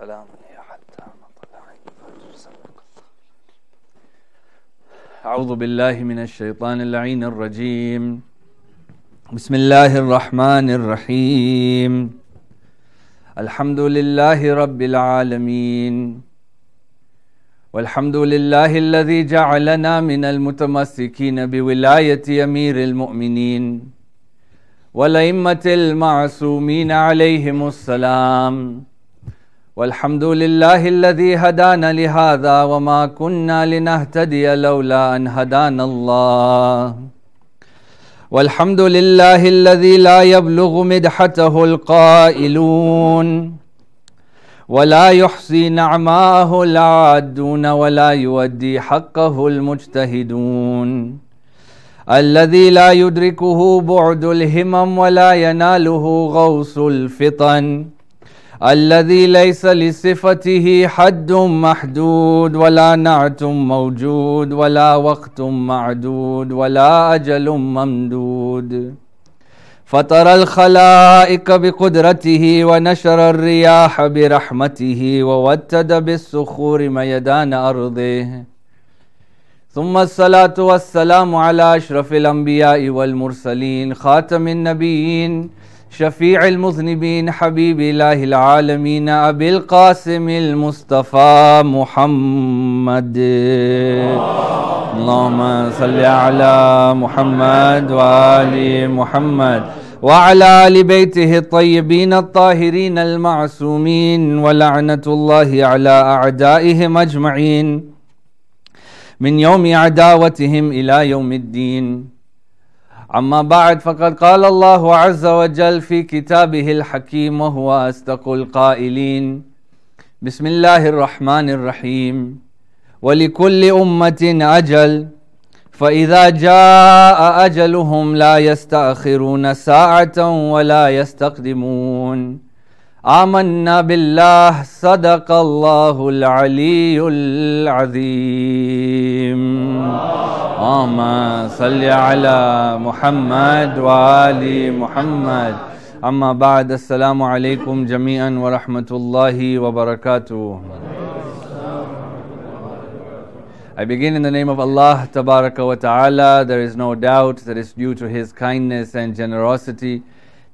سلام يا حتى مطلع الفجر أعوذ بالله من الشيطان اللعين الرجيم بسم الله الرحمن الرحيم الحمد لله رب العالمين والحمد لله الذي جعلنا من المتمسكين بولاية أمير المؤمنين والأئمة المعصومين عليهم السلام والحمد لله الذي هدانا لهذا وما كنا لنهتدي لولا أن هدانا الله والحمد لله الذي لا يبلغ مدحته القائلون ولا يحصي نعماه العادون ولا يؤدي حقه المجتهدون الذي لا يدركه بعد الهمم ولا يناله غوص الفطن الذي ليس لصفته حد محدود ولا نعت موجود ولا وقت معدود ولا أجل ممدود فطر الخلائق بقدرته ونشر الرياح برحمته ووتد بالصخور ميدان أرضه ثم الصلاة والسلام على أشرف الأنبياء والمرسلين خاتم النبيين شفيع المذنبين حبيب الله العالمين أبي القاسم المصطفى محمد اللهم صل على محمد وآل محمد وعلى آل بيته الطيبين الطاهرين المعصومين ولعنة الله على أعدائهم أجمعين من يوم عداوتهم إلى يوم الدين أما بعد فقد قال الله عز وجل في كتابه الحكيم وهو أصدق القائلين بسم الله الرحمن الرحيم ولكل أمة أجل فإذا جاء أجلهم لا يستأخرون ساعة ولا يستقدمون آمنا بالله صدق الله العلي العظيم اللهم صل على محمد وآل محمد أما بعد السلام عليكم جميعا ورحمة الله وبركاته I begin in the name of Allah Tabaraka wa Ta'ala. There is no doubt that it's due to His kindness and generosity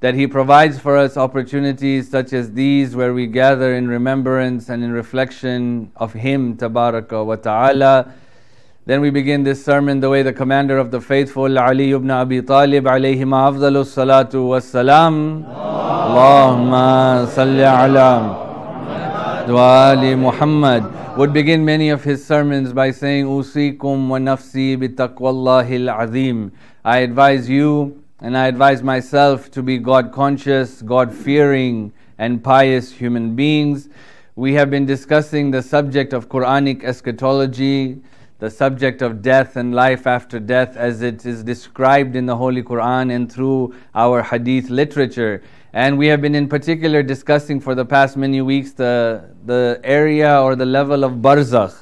that He provides for us opportunities such as these where we gather in remembrance and in reflection of Him, Tabaraka wa Ta'ala. Then we begin this sermon the way the commander of the faithful Ali ibn Abi Talib alayhi afdalu salatu was salam. Allahumma salli ala Muhammad would begin many of his sermons by saying, Usikum wa nafsi bi taqwallahi al-azim. I advise you and I advise myself to be God conscious, God fearing, and pious human beings. We have been discussing the subject of Quranic eschatology, the subject of death and life after death as it is described in the Holy Quran and through our hadith literature. And we have been in particular discussing for the past many weeks the, the area or the level of barzakh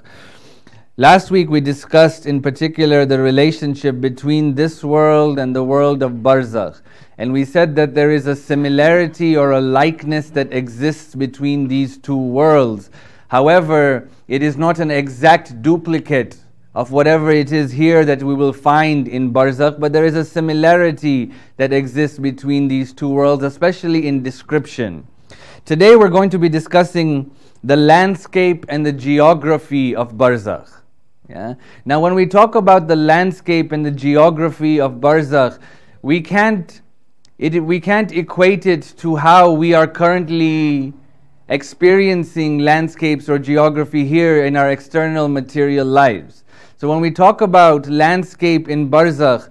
Last week we discussed in particular the relationship between this world and the world of barzakh. And we said that there is a similarity or a likeness that exists between these two worlds. However, it is not an exact duplicate of whatever it is here that we will find in barzakh, but there is a similarity that exists between these two worlds, especially in description. Today we're going to be discussing the landscape and the geography of barzakh. Yeah? Now, when we talk about the landscape and the geography of Barzakh, we can't, it, we can't equate it to how we are currently experiencing landscapes or geography here in our external material lives. So, when we talk about landscape in Barzakh,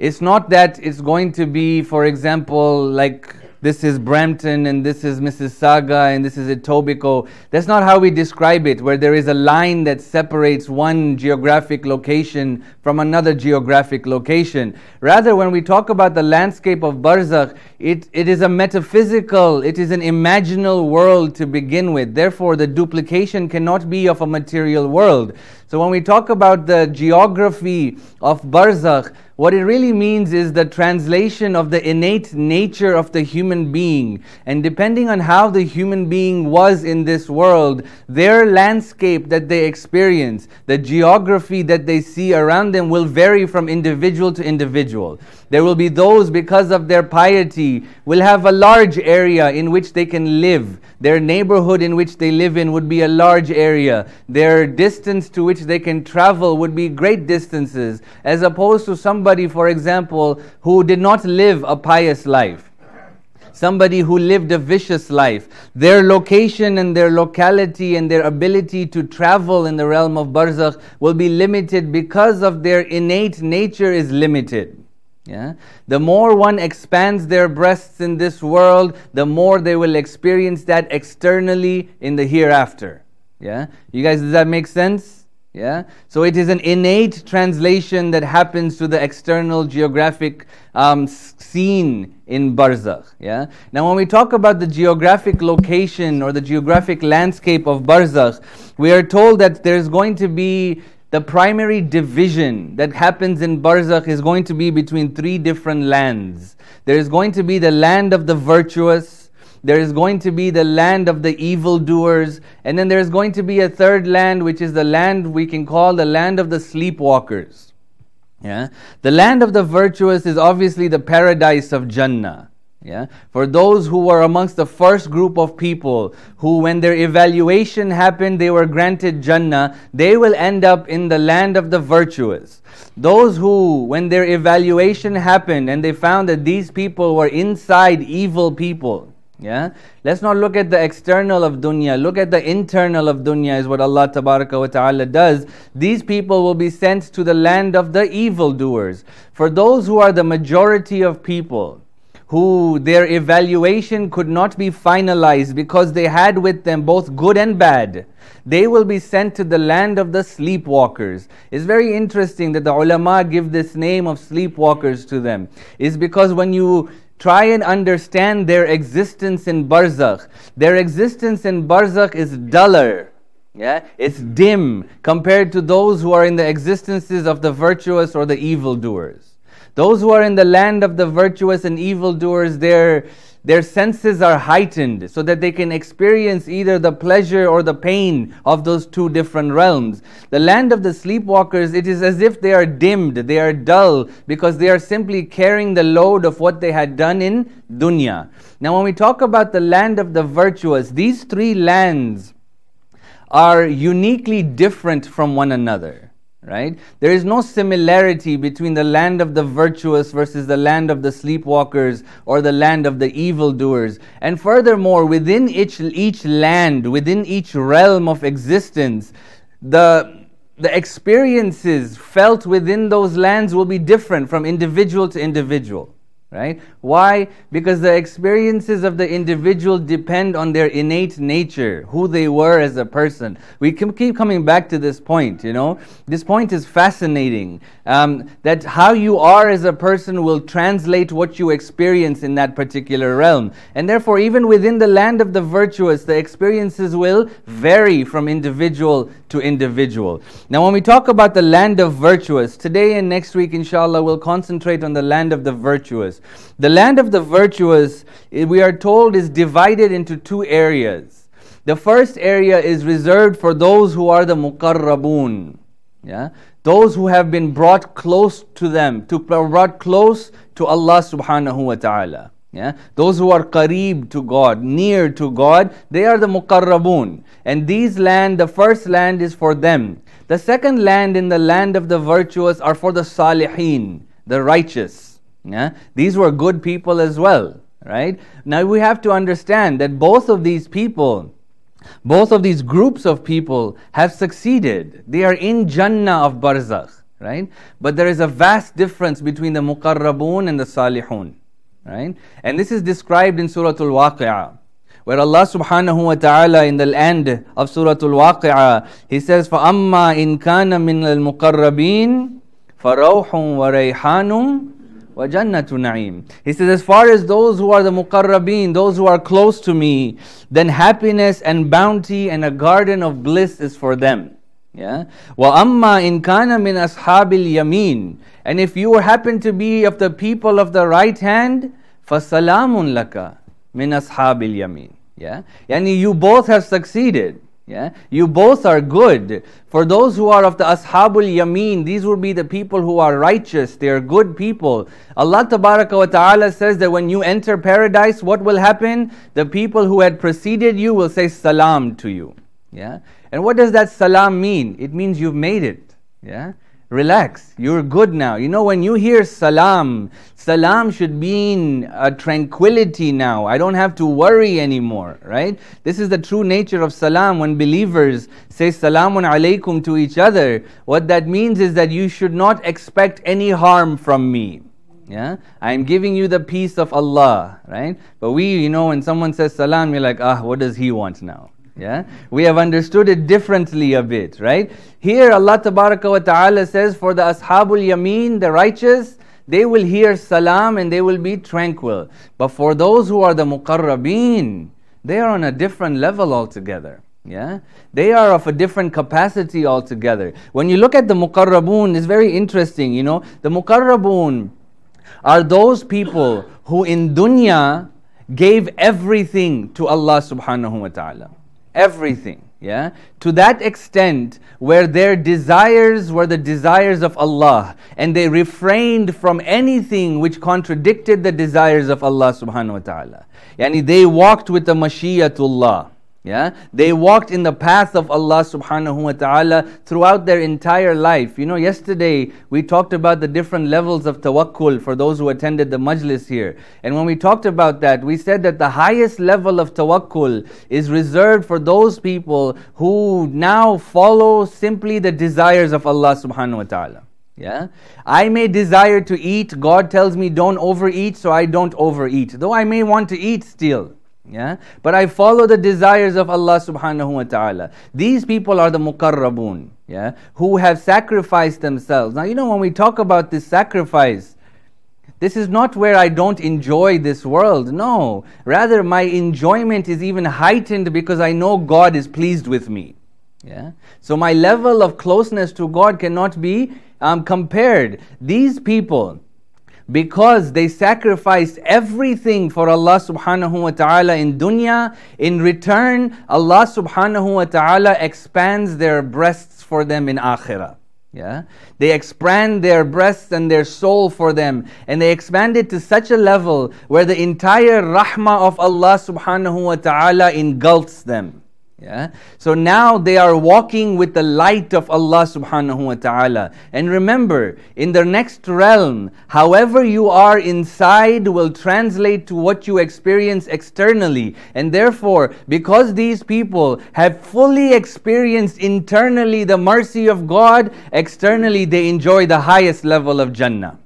it's not that it's going to be, for example, like this is Brampton and this is Mississauga and this is Etobicoke. That's not how we describe it, where there is a line that separates one geographic location from another geographic location. Rather, when we talk about the landscape of Barzakh, it, it is a metaphysical, it is an imaginal world to begin with. Therefore, the duplication cannot be of a material world. So when we talk about the geography of Barzakh, what it really means is the translation of the innate nature of the human being. And depending on how the human being was in this world, their landscape that they experience, the geography that they see around them will vary from individual to individual. There will be those, because of their piety, will have a large area in which they can live. Their neighborhood in which they live in would be a large area. Their distance to which they can travel would be great distances, as opposed to some somebody, for example, who did not live a pious life, somebody who lived a vicious life, their location and their locality and their ability to travel in the realm of barzakh will be limited because of their innate nature is limited. Yeah? The more one expands their breasts in this world, the more they will experience that externally in the hereafter. Yeah? You guys, does that make sense? Yeah? So it is an innate translation that happens to the external geographic um, scene in Barzakh. Yeah? Now, when we talk about the geographic location or the geographic landscape of Barzakh, we are told that there's going to be the primary division that happens in Barzakh is going to be between three different lands. There is going to be the land of the virtuous, there is going to be the land of the evildoers, and then there is going to be a third land, which is the land we can call the land of the sleepwalkers. Yeah? The land of the virtuous is obviously the paradise of Jannah. Yeah? For those who were amongst the first group of people who, when their evaluation happened, they were granted Jannah, they will end up in the land of the virtuous. Those who, when their evaluation happened and they found that these people were inside evil people, yeah? Let's not look at the external of dunya. Look at the internal of dunya is what Allah wa ta'ala does. These people will be sent to the land of the evildoers. For those who are the majority of people, who their evaluation could not be finalized because they had with them both good and bad. They will be sent to the land of the sleepwalkers. It's very interesting that the ulama give this name of sleepwalkers to them. Is because when you Try and understand their existence in Barzakh. Their existence in Barzakh is duller. Yeah, it's hmm. dim compared to those who are in the existences of the virtuous or the evildoers. Those who are in the land of the virtuous and evildoers, their their senses are heightened so that they can experience either the pleasure or the pain of those two different realms. The land of the sleepwalkers, it is as if they are dimmed, they are dull, because they are simply carrying the load of what they had done in dunya. Now, when we talk about the land of the virtuous, these three lands are uniquely different from one another right? There is no similarity between the land of the virtuous versus the land of the sleepwalkers or the land of the evildoers. And furthermore, within each, each land, within each realm of existence, the, the experiences felt within those lands will be different from individual to individual right? Why? Because the experiences of the individual depend on their innate nature, who they were as a person. We keep coming back to this point, you know? This point is fascinating um, that how you are as a person will translate what you experience in that particular realm. And therefore, even within the land of the virtuous, the experiences will vary from individual to individual. Now, when we talk about the land of virtuous, today and next week, inshallah, we'll concentrate on the land of the virtuous. The land of the virtuous, eh, we are told, is divided into two areas. The first area is reserved for those who are the muqarrabun. Yeah? Those who have been brought close to them, to brought close to Allah subhanahu wa ta'ala. Yeah? Those who are qareeb to God, near to God, they are the muqarrabun. And these land, the first land is for them. The second land in the land of the virtuous are for the salihin, the righteous. Yeah? These were good people as well, right? Now we have to understand that both of these people, both of these groups of people have succeeded. They are in Jannah of Barzakh, right? But there is a vast difference between the Muqarrabun and the Salihun, right? And this is described in Surah Al-Waqi'ah where Allah subhanahu wa ta'ala in the end of Surah Al-Waqi'ah, He says, فَأَمَّا إِن كَانَ مِنَ الْمُقَرَّبِينَ فَرَوْحٌ وَرَيْحَانٌ وَجَنَّةُ نَعِيمٍ He says, as far as those who are the muqarrabeen, those who are close to me, then happiness and bounty and a garden of bliss is for them. Yeah. وَأَمَّا إِن كَانَ مِنْ أَصْحَابِ الْيَمِينِ And if you happen to be of the people of the right hand, فَسَلَامٌ لَكَ مِنْ أَصْحَابِ الْيَمِينِ Yeah. Yani you both have succeeded. Yeah? You both are good. For those who are of the Ashabul Yameen, these will be the people who are righteous. They are good people. Allah wa Ta'ala says that when you enter paradise, what will happen? The people who had preceded you will say salam to you. Yeah? And what does that salam mean? It means you've made it. Yeah? Relax. You're good now. You know, when you hear salam, salam should mean a tranquility now. I don't have to worry anymore, right? This is the true nature of salam. When believers say salamun alaykum to each other, what that means is that you should not expect any harm from me. Yeah, I am giving you the peace of Allah, right? But we, you know, when someone says salam, you're like, ah, what does he want now, yeah? We have understood it differently a bit, right? Here Allah wa Ta'ala says, For the Ashabul Yameen, the righteous, they will hear salam and they will be tranquil. But for those who are the muqarrabeen, they are on a different level altogether. Yeah? They are of a different capacity altogether. When you look at the muqarrabun, it's very interesting, you know. The muqarrabun are those people who in dunya gave everything to Allah subhanahu wa ta'ala everything yeah to that extent where their desires were the desires of allah and they refrained from anything which contradicted the desires of allah subhanahu wa ta'ala yani they walked with the Mashiyatullah. Yeah, they walked in the path of Allah subhanahu wa ta'ala throughout their entire life. You know, yesterday we talked about the different levels of tawakkul for those who attended the majlis here. And when we talked about that, we said that the highest level of tawakkul is reserved for those people who now follow simply the desires of Allah subhanahu wa ta'ala. Yeah? I may desire to eat, God tells me don't overeat, so I don't overeat. Though I may want to eat still. Yeah? But I follow the desires of Allah subhanahu wa ta'ala. These people are the mukarrabun, yeah? Who have sacrificed themselves. Now, you know, when we talk about this sacrifice, this is not where I don't enjoy this world. No. Rather, my enjoyment is even heightened because I know God is pleased with me. Yeah? So my level of closeness to God cannot be um, compared. These people, because they sacrificed everything for Allah subhanahu wa ta'ala in dunya, in return, Allah subhanahu wa ta'ala expands their breasts for them in akhirah. Yeah? They expand their breasts and their soul for them. And they expand it to such a level where the entire rahmah of Allah subhanahu wa ta'ala engulfs them. Yeah. So now they are walking with the light of Allah subhanahu wa ta'ala. And remember, in the next realm, however you are inside will translate to what you experience externally. And therefore, because these people have fully experienced internally the mercy of God, externally they enjoy the highest level of Jannah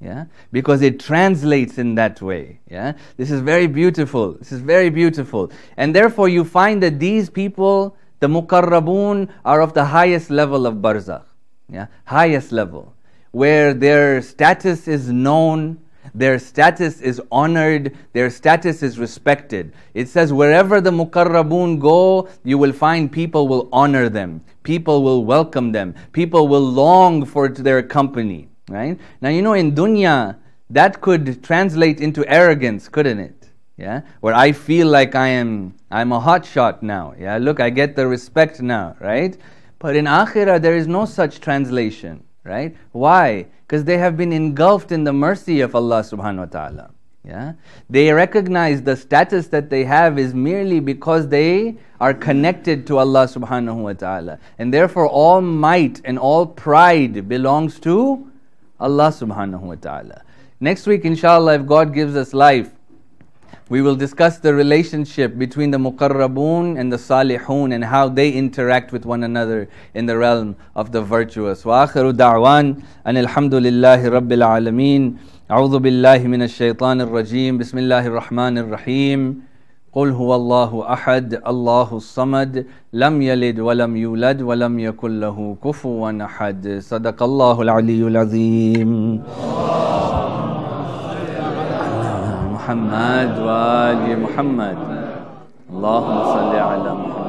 yeah because it translates in that way yeah this is very beautiful this is very beautiful and therefore you find that these people the mukarrabun are of the highest level of barzakh yeah highest level where their status is known their status is honored, their status is respected. It says, wherever the mukarrabun go, you will find people will honor them, people will welcome them, people will long for their company. Right? Now, you know, in dunya, that could translate into arrogance, couldn't it? Yeah? Where I feel like I am, I'm a hot shot now. Yeah? Look, I get the respect now, right? But in akhirah, there is no such translation, right? Why? Because they have been engulfed in the mercy of Allah subhanahu wa ta'ala. Yeah? They recognize the status that they have is merely because they are connected to Allah subhanahu wa ta'ala. And therefore all might and all pride belongs to Allah subhanahu wa ta'ala. Next week, inshallah, if God gives us life, we will discuss the relationship between the muqarrabun and the salihun and how they interact with one another in the realm of the virtuous. Wa دعوان أن الحمد لله رب العالمين أعوذ بالله من الشيطان الرجيم بسم الله الرحمن قل هو الله احد الله الصمد لم يلد ولم يولد ولم يكن له كفوا احد صدق الله العلي العظيم محمد وال محمد اللهم صل على محمد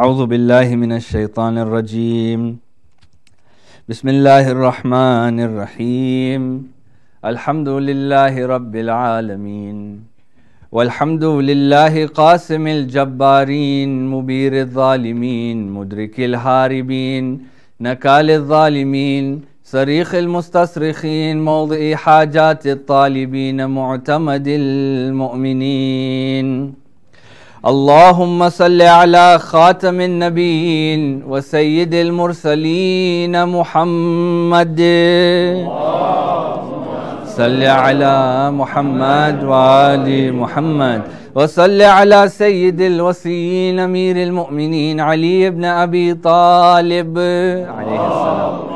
أعوذ بالله من الشيطان الرجيم بسم الله الرحمن الرحيم الحمد لله رب العالمين والحمد لله قاسم الجبارين مبير الظالمين مدرك الهاربين نكال الظالمين صريخ المستصرخين موضع حاجات الطالبين معتمد المؤمنين اللهم صل على خاتم النبيين وسيد المرسلين محمد صل على محمد وآل محمد وصل على سيد الوصيين أمير المؤمنين علي بن أبي طالب عليه السلام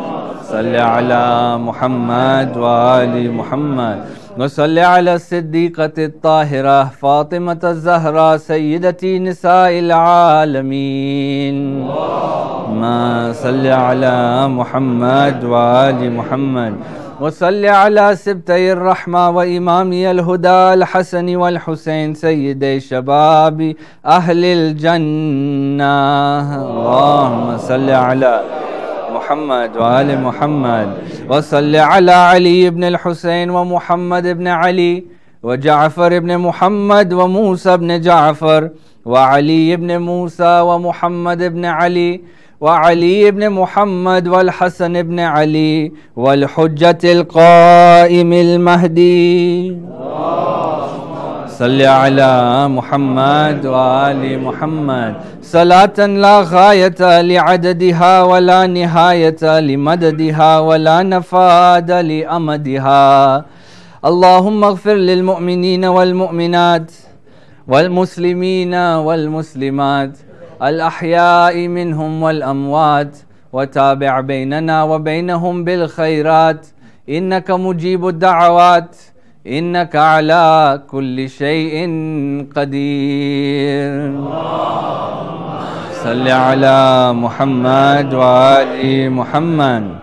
صل على محمد وآل محمد وصل على الصديقة الطاهرة فاطمة الزهراء سيدة نساء العالمين ما صل على محمد وآل محمد وصل على سبتي الرحمة وإمامي الهدى الحسن والحسين سيدي شباب أهل الجنة اللهم صل على محمد وآل محمد وصل على علي بن الحسين ومحمد بن علي وجعفر بن محمد وموسى بن جعفر وعلي بن موسى ومحمد بن علي وعلي بن محمد والحسن بن علي والحجة القائم المهدي صل على محمد وآل محمد صلاة لا غاية لعددها ولا نهاية لمددها ولا نفاد لأمدها اللهم اغفر للمؤمنين والمؤمنات والمسلمين والمسلمات الأحياء منهم والأموات وتابع بيننا وبينهم بالخيرات إنك مجيب الدعوات إنك على كل شيء قدير صل على محمد وآل محمد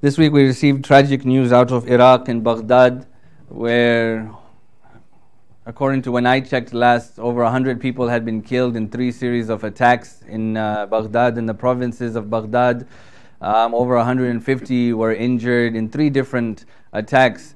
This week we received tragic news out of Iraq and Baghdad where according to when I checked last over 100 people had been killed in three series of attacks in uh, Baghdad in the provinces of Baghdad um, over 150 were injured in three different attacks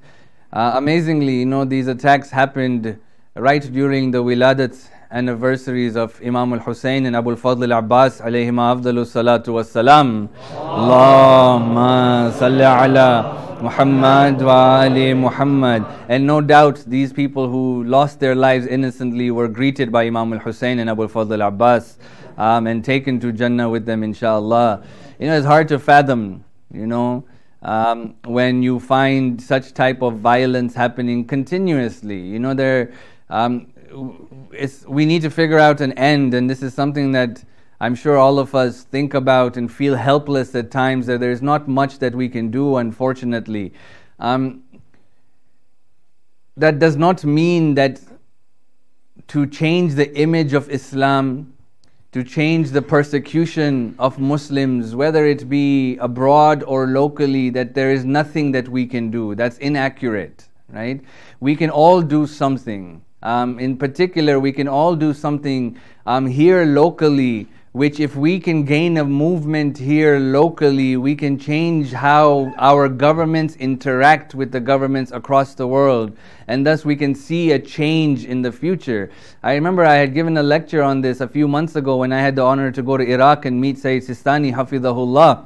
uh, amazingly, you know, these attacks happened right during the wiladat anniversaries of Imam al Hussein and Abu Fadl al Abbas alayhima afdalu salatu wassalam. Allahumma salli ala Muhammad wa ali Muhammad. And no doubt these people who lost their lives innocently were greeted by Imam al Hussein and Abu Fadl al Abbas um, and taken to Jannah with them, inshallah. You know, it's hard to fathom, you know um, when you find such type of violence happening continuously. You know, there, um, we need to figure out an end, and this is something that I'm sure all of us think about and feel helpless at times. That there's not much that we can do, unfortunately. Um, that does not mean that to change the image of Islam to change the persecution of Muslims, whether it be abroad or locally, that there is nothing that we can do. That's inaccurate, right? We can all do something. Um, in particular, we can all do something um, here locally which if we can gain a movement here locally, we can change how our governments interact with the governments across the world. And thus we can see a change in the future. I remember I had given a lecture on this a few months ago when I had the honor to go to Iraq and meet Sayyid Sistani, Hafidahullah.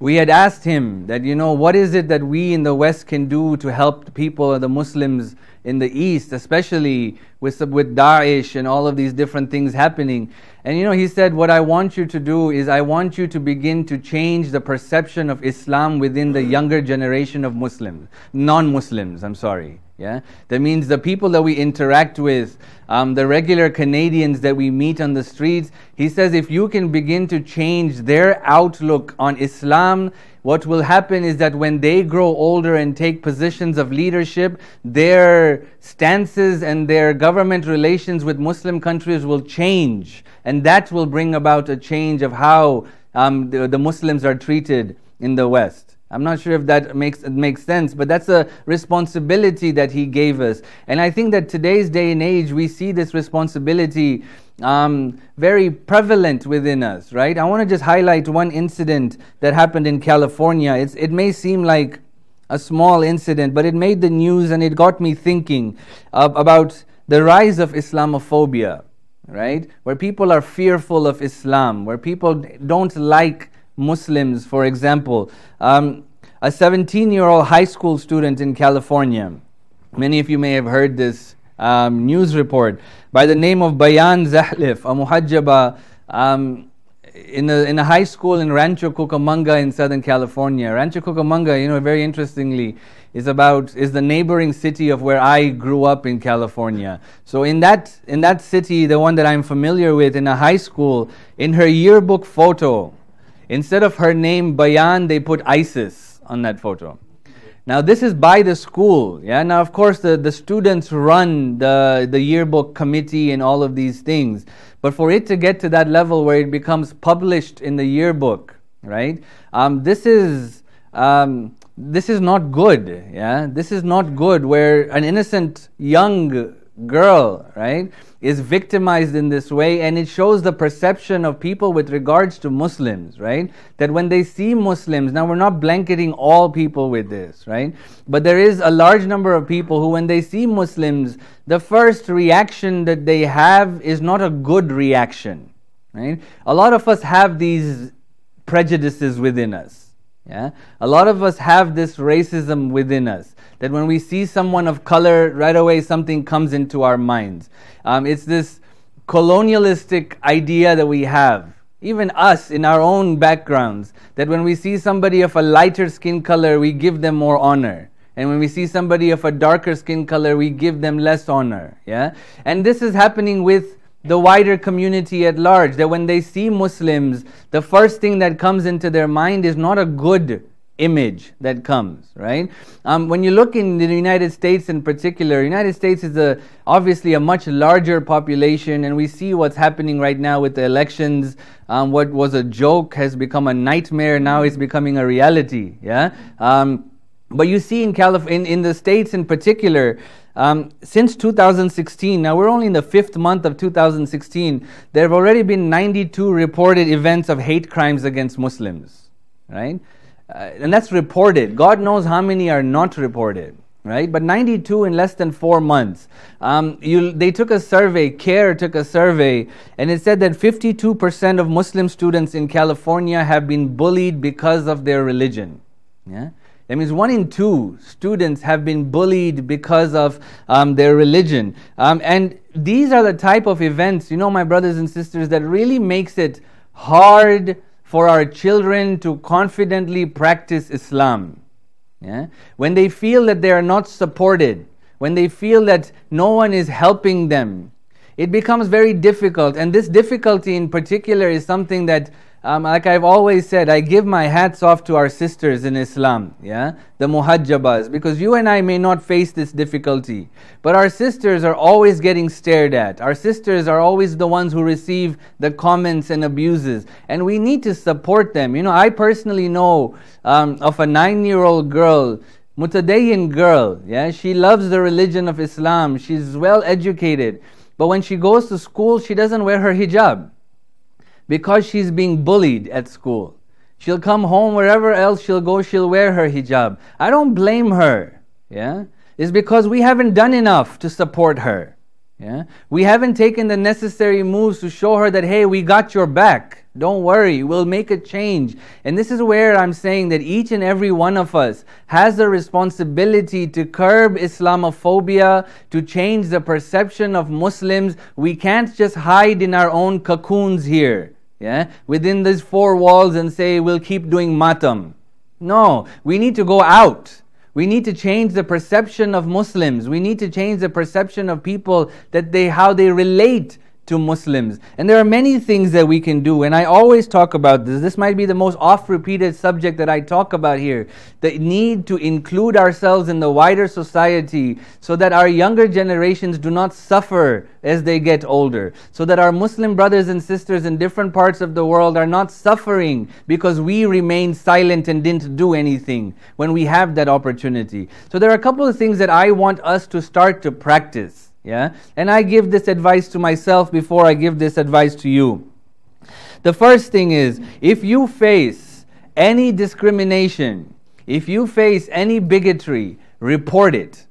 We had asked him that, you know, what is it that we in the West can do to help the people, the Muslims, in the East, especially with, with Daesh and all of these different things happening. And you know, he said, What I want you to do is I want you to begin to change the perception of Islam within the younger generation of Muslims, non Muslims, I'm sorry. Yeah, that means the people that we interact with, um, the regular Canadians that we meet on the streets. He says, if you can begin to change their outlook on Islam, what will happen is that when they grow older and take positions of leadership, their stances and their government relations with Muslim countries will change. And that will bring about a change of how um, the, the Muslims are treated in the West. I'm not sure if that makes makes sense, but that's a responsibility that he gave us. And I think that today's day and age, we see this responsibility um, very prevalent within us, right? I want to just highlight one incident that happened in California. It's, it may seem like a small incident, but it made the news and it got me thinking about the rise of Islamophobia, right? Where people are fearful of Islam, where people don't like Muslims, for example. Um, a 17 year old high school student in California, many of you may have heard this um, news report, by the name of Bayan Zahlif, a muhajjaba. Um, in a, in a high school in Rancho Cucamonga in Southern California. Rancho Cucamonga, you know, very interestingly, is about is the neighboring city of where I grew up in California. So in that in that city, the one that I'm familiar with, in a high school, in her yearbook photo, Instead of her name Bayan, they put Isis on that photo. Now, this is by the school. Yeah. Now, of course, the, the students run the, the yearbook committee and all of these things. But for it to get to that level where it becomes published in the yearbook, right? Um, this is um, this is not good. Yeah. This is not good. Where an innocent young girl, right, is victimized in this way, and it shows the perception of people with regards to Muslims, right? That when they see Muslims, now we're not blanketing all people with this, right? But there is a large number of people who, when they see Muslims, the first reaction that they have is not a good reaction, right? A lot of us have these prejudices within us yeah? A lot of us have this racism within us that when we see someone of color, right away something comes into our minds. Um, it's this colonialistic idea that we have, even us in our own backgrounds, that when we see somebody of a lighter skin color, we give them more honor. And when we see somebody of a darker skin color, we give them less honor. Yeah? And this is happening with the wider community at large, that when they see Muslims, the first thing that comes into their mind is not a good image that comes, right? Um, when you look in the United States in particular, United States is a, obviously a much larger population, and we see what's happening right now with the elections. Um, what was a joke has become a nightmare, now it's becoming a reality, yeah? Um, but you see in, Calif- in, in the States in particular, um, since 2016, now we're only in the fifth month of 2016, there have already been 92 reported events of hate crimes against Muslims, right? Uh, and that's reported. God knows how many are not reported right? But 92 in less than four months. Um, you, they took a survey, CARE took a survey, and it said that 52% of Muslim students in California have been bullied because of their religion. Yeah? That means one in two students have been bullied because of um, their religion. Um, and these are the type of events, you know, my brothers and sisters, that really makes it hard for our children to confidently practice Islam. Yeah? When they feel that they are not supported, when they feel that no one is helping them, it becomes very difficult. And this difficulty in particular is something that um, like I've always said, I give my hats off to our sisters in Islam, yeah, the muhajjabas, because you and I may not face this difficulty, but our sisters are always getting stared at. Our sisters are always the ones who receive the comments and abuses, and we need to support them. You know, I personally know um, of a nine-year-old girl mutadayin girl, yeah, she loves the religion of Islam, she's well educated, but when she goes to school, she doesn't wear her hijab because she's being bullied at school. She'll come home, wherever else she'll go, she'll wear her hijab. I don't blame her. Yeah? It's because we haven't done enough to support her. Yeah? We haven't taken the necessary moves to show her that, hey, we got your back. Don't worry, we'll make a change. And this is where I'm saying that each and every one of us has the responsibility to curb Islamophobia, to change the perception of Muslims. We can't just hide in our own cocoons here yeah, within these four walls and say, we'll keep doing matam. No, we need to go out. We need to change the perception of Muslims. We need to change the perception of people that they how they relate to Muslims. And there are many things that we can do. And I always talk about this. This might be the most oft repeated subject that I talk about here the need to include ourselves in the wider society so that our younger generations do not suffer as they get older. So that our Muslim brothers and sisters in different parts of the world are not suffering because we remained silent and didn't do anything when we have that opportunity. So there are a couple of things that I want us to start to practice yeah? And I give this advice to myself before I give this advice to you. The first thing is if you face any discrimination, if you face any bigotry, report it.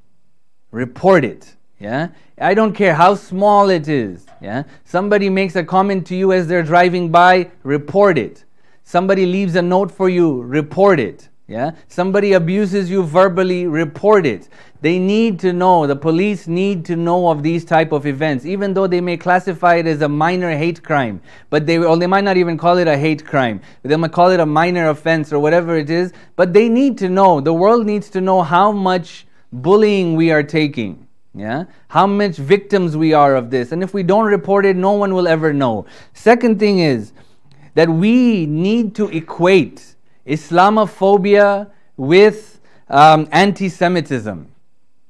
Report it. Yeah? I don't care how small it is. Yeah? Somebody makes a comment to you as they're driving by, report it. Somebody leaves a note for you, report it. Yeah? Somebody abuses you verbally, report it. They need to know, the police need to know of these type of events, even though they may classify it as a minor hate crime. But they or they might not even call it a hate crime. They might call it a minor offense or whatever it is. But they need to know, the world needs to know how much bullying we are taking. Yeah? How much victims we are of this. And if we don't report it, no one will ever know. Second thing is that we need to equate Islamophobia with um, anti Semitism.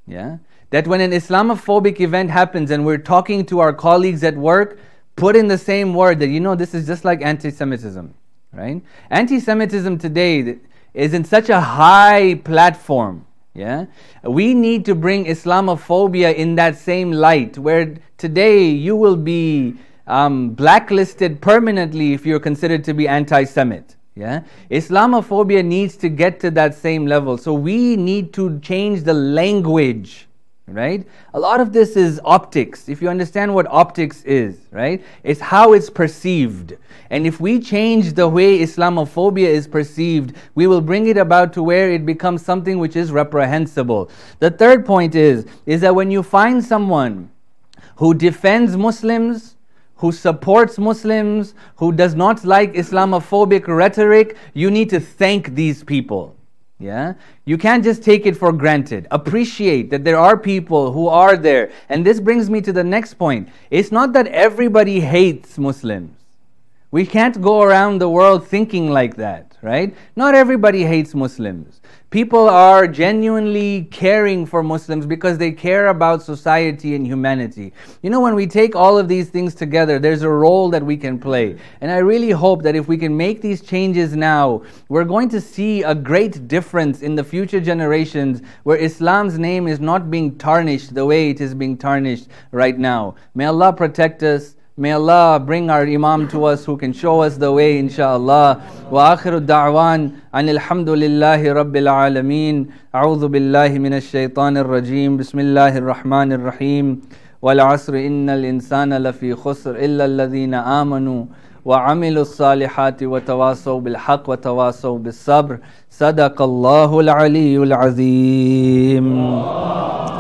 Yeah? That when an Islamophobic event happens and we're talking to our colleagues at work, put in the same word that, you know, this is just like anti Semitism, right? Anti Semitism today is in such a high platform. Yeah? We need to bring Islamophobia in that same light, where today you will be um, blacklisted permanently if you're considered to be anti Semite. Yeah? Islamophobia needs to get to that same level. So we need to change the language, right? A lot of this is optics. If you understand what optics is, right? It's how it's perceived. And if we change the way Islamophobia is perceived, we will bring it about to where it becomes something which is reprehensible. The third point is is that when you find someone who defends Muslims, who supports Muslims, who does not like Islamophobic rhetoric, you need to thank these people. Yeah? You can't just take it for granted. Appreciate that there are people who are there. And this brings me to the next point. It's not that everybody hates Muslims. We can't go around the world thinking like that, right? Not everybody hates Muslims. People are genuinely caring for Muslims because they care about society and humanity. You know, when we take all of these things together, there's a role that we can play. And I really hope that if we can make these changes now, we're going to see a great difference in the future generations where Islam's name is not being tarnished the way it is being tarnished right now. May Allah protect us. May Allah bring our Imam to us who can show us the way, inshaAllah. Wa akhiru da'wan an alhamdulillahi rabbil alameen. A'udhu billahi min minash shaitanir rajim. Bismillahir rahmanir rahim. Wal asri innal insana lafi khusr illa alladhina amanu. وعملوا الصالحات وتواصوا بالحق وتواصوا بالصبر صدق الله العلي العظيم